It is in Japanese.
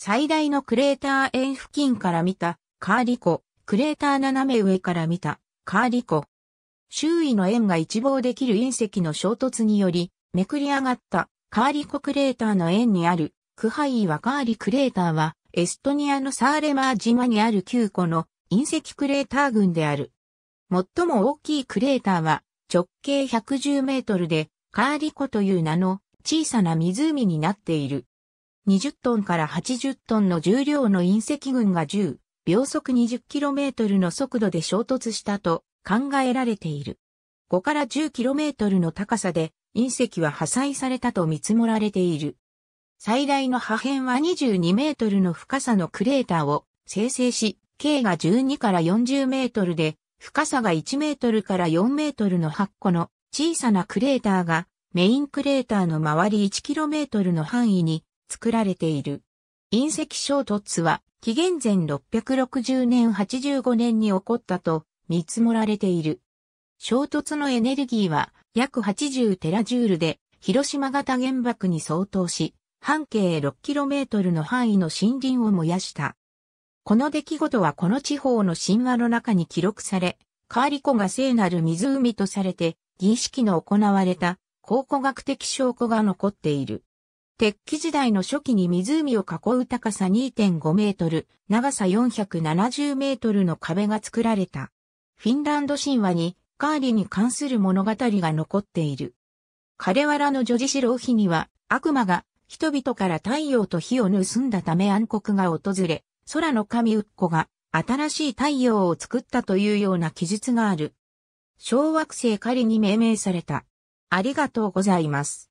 最大のクレーター円付近から見たカーリコ、クレーター斜め上から見たカーリコ。周囲の円が一望できる隕石の衝突により、めくり上がったカーリコクレーターの円にあるクハイイワカーリクレーターは、エストニアのサーレマー島にある9個の隕石クレーター群である。最も大きいクレーターは直径110メートルでカーリコという名の小さな湖になっている。20トンから80トンの重量の隕石群が10、秒速 20km の速度で衝突したと考えられている。5から 10km の高さで隕石は破砕されたと見積もられている。最大の破片は22メートルの深さのクレーターを生成し、径が12から40メートルで、深さが1メートルから4メートルの8個の小さなクレーターがメインクレーターの周り1キロメートルの範囲に作られている。隕石衝突は紀元前660年85年に起こったと見積もられている。衝突のエネルギーは約80テラジュールで広島型原爆に相当し、半径 6km の範囲の森林を燃やした。この出来事はこの地方の神話の中に記録され、カーリコが聖なる湖とされて、儀式の行われた考古学的証拠が残っている。鉄器時代の初期に湖を囲う高さ2.5メートル、長さ470メートルの壁が作られた。フィンランド神話にカーリに関する物語が残っている。カレワラの女児白日には悪魔が人々から太陽と火を盗んだため暗黒が訪れ、空の神ウッコが新しい太陽を作ったというような記述がある。小惑星カリに命名された。ありがとうございます。